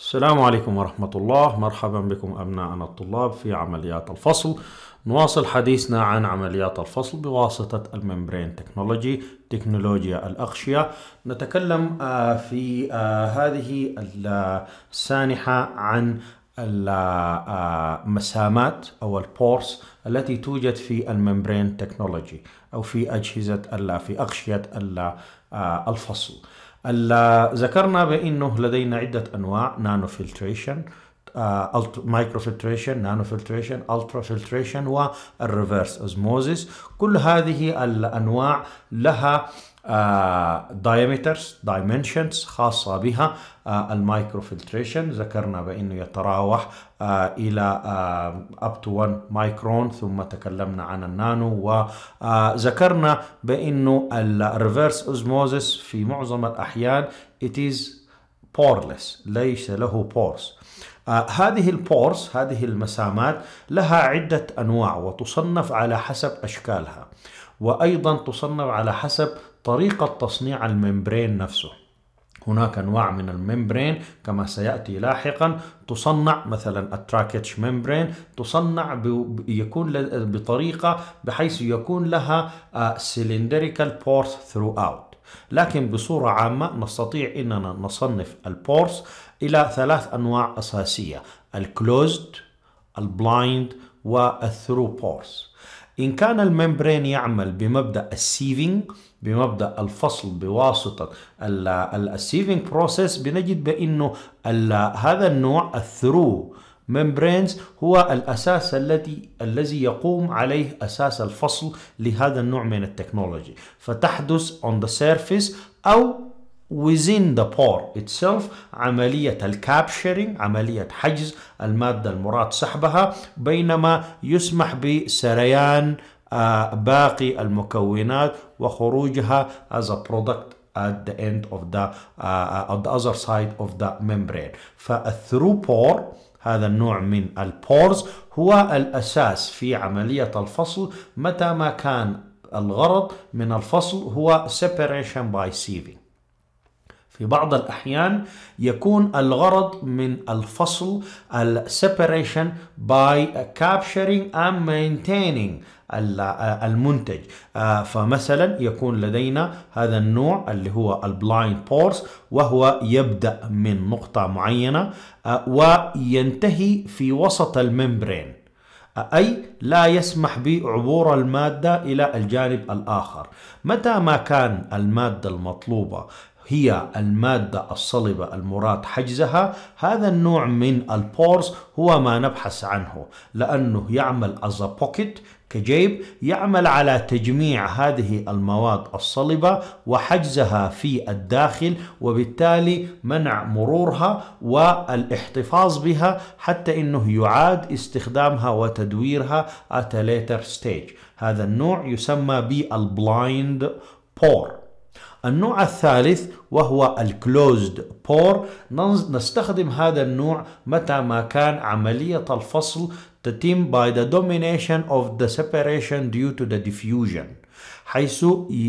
السلام عليكم ورحمة الله مرحبا بكم أبناءنا الطلاب في عمليات الفصل نواصل حديثنا عن عمليات الفصل بواسطة الممبرين تكنولوجي تكنولوجيا الأغشية نتكلم آه، في آه، هذه آه، السانحة عن المسامات أو البورس التي توجد في الممبرين تكنولوجي أو في أجهزة في أغشية الفصل ذكرنا بانه لدينا عده انواع نانو فلتريشن مايكرو فلتريشن نانو فلتريشن الترا فلتريشن والريفرس اوزموزيس كل هذه الانواع لها دايمترز آه، دايمنشنز خاصة بها آه، المايكرو فلتريشن ذكرنا بأنه يتراوح آه، إلى أب تو 1 مايكرون ثم تكلمنا عن النانو وذكرنا بأنه الريفرس أوزموزس في معظم الأحيان it is poreless ليس له pores هذه البورس هذه المسامات لها عدة أنواع وتصنف على حسب أشكالها وأيضا تصنف على حسب طريقة تصنيع الممبرين نفسه هناك أنواع من الممبرين كما سيأتي لاحقا تصنع مثلا التراكتش ممبرين تصنع يكون بطريقة بحيث يكون لها سلندريكال بورس ثرو اوت لكن بصورة عامة نستطيع أننا نصنف البورس إلى ثلاث أنواع أساسية الكلوزد البلايند والثرو بورس إن كان الممبرين يعمل بمبدأ السيفنج بمبدا الفصل بواسطه السيفنج بروسيس بنجد بانه هذا النوع الثرو ممبرينز هو الاساس الذي الذي يقوم عليه اساس الفصل لهذا النوع من التكنولوجي فتحدث اون ذا سيرفيس او within the pore itself عملية الكابشيرينج عملية حجز المادة المراد سحبها بينما يسمح بسريان آه، باقي المكونات وخروجها as a product at the end of the uh, at the other side of the membrane فالثرو بور هذا النوع من البورز هو الأساس في عملية الفصل متى ما كان الغرض من الفصل هو separation by sieving في بعض الأحيان يكون الغرض من الفصل separation by capturing and maintaining المنتج آه، فمثلا يكون لدينا هذا النوع اللي هو البلايند بورس وهو يبدأ من نقطة معينة آه، وينتهي في وسط الممبرين آه، أي لا يسمح بعبور المادة إلى الجانب الآخر متى ما كان المادة المطلوبة هي المادة الصلبة المراد حجزها هذا النوع من البورز هو ما نبحث عنه لأنه يعمل as a pocket كجيب يعمل على تجميع هذه المواد الصلبة وحجزها في الداخل وبالتالي منع مرورها والاحتفاظ بها حتى انه يعاد استخدامها وتدويرها at a later stage هذا النوع يسمى بالبلايند بور النوع الثالث وهو الكلوزد بور نستخدم هذا النوع متى ما كان عملية الفصل تتم by the domination of the separation due to the diffusion حيث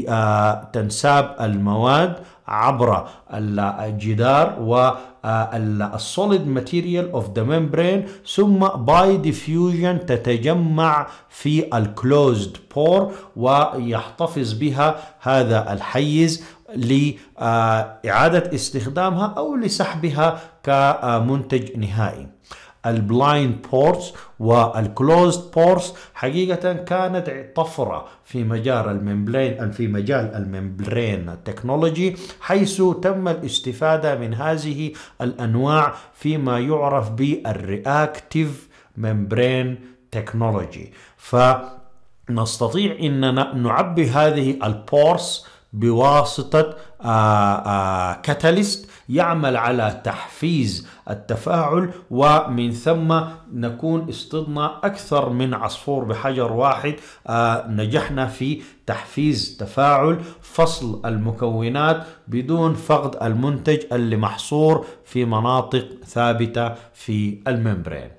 آه، تنساب المواد عبر الجدار والسوليد ماتيريال اوف ذا ميمبرين ثم باي ديفيوجن تتجمع في الكلوزد بور ويحتفظ بها هذا الحيز لإعادة آه، استخدامها أو لسحبها كمنتج نهائي البلايند بورتس والكلوزد بورتس حقيقة كانت طفرة في مجال الممبرين في مجال الممبرين تكنولوجي حيث تم الاستفادة من هذه الأنواع فيما يعرف بالرياكتيف ممبرين تكنولوجي فنستطيع أننا نعبي هذه البورس بواسطة كاتاليست آه، آه، يعمل على تحفيز التفاعل ومن ثم نكون اصطدنا أكثر من عصفور بحجر واحد آه، نجحنا في تحفيز تفاعل فصل المكونات بدون فقد المنتج اللي محصور في مناطق ثابتة في الممبرين